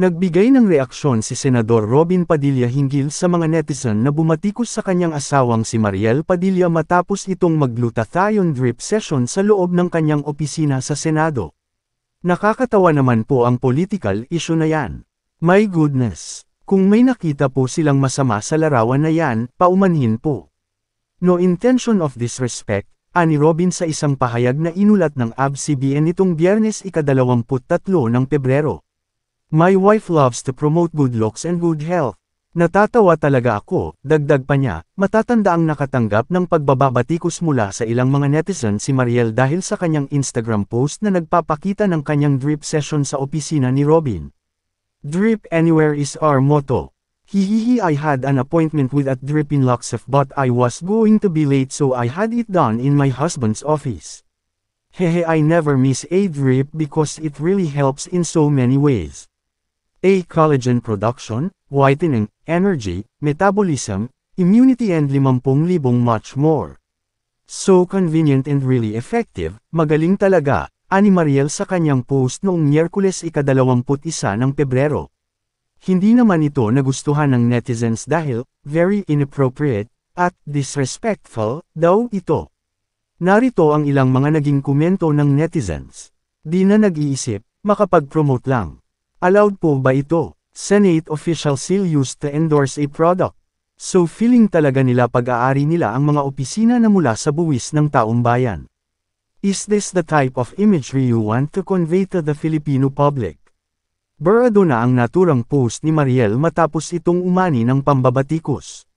Nagbigay ng reaksyon si Senador Robin Padilla hinggil sa mga netizen na bumatikos sa kanyang asawang si Mariel Padilla matapos itong maglutathione drip session sa loob ng kanyang opisina sa Senado. Nakakatawa naman po ang political issue na yan. My goodness! Kung may nakita po silang masama sa larawan na yan, paumanhin po. No intention of disrespect, ani Robin sa isang pahayag na inulat ng ABS-CBN nitong biyernes ikadalawamput tatlo ng Pebrero. My wife loves to promote good looks and good health. Natatawa talaga ako, dagdag pa niya, matatanda ang nakatanggap ng pagbababatikos mula sa ilang mga netizen si Mariel dahil sa kanyang Instagram post na nagpapakita ng kanyang drip session sa opisina ni Robin. Drip anywhere is our motto. Hihihi I had an appointment with at Drip in Luxef but I was going to be late so I had it done in my husband's office. Hehe I never miss a drip because it really helps in so many ways. A. Collagen production, whitening, energy, metabolism, immunity and 50,000 much more. So convenient and really effective, magaling talaga, ani Mariel sa kanyang post noong Miyerkules ikadalawamput isa ng Pebrero. Hindi naman ito nagustuhan ng netizens dahil, very inappropriate, at disrespectful, daw ito. Narito ang ilang mga naging komento ng netizens. Di na nag-iisip, makapag-promote lang. Allowed po ba ito? Senate official seal used to endorse a product. So feeling talaga nila pag-aari nila ang mga opisina na mula sa buwis ng taong bayan. Is this the type of imagery you want to convey to the Filipino public? Burado na ang naturang post ni Mariel matapos itong umani ng pambabatikos.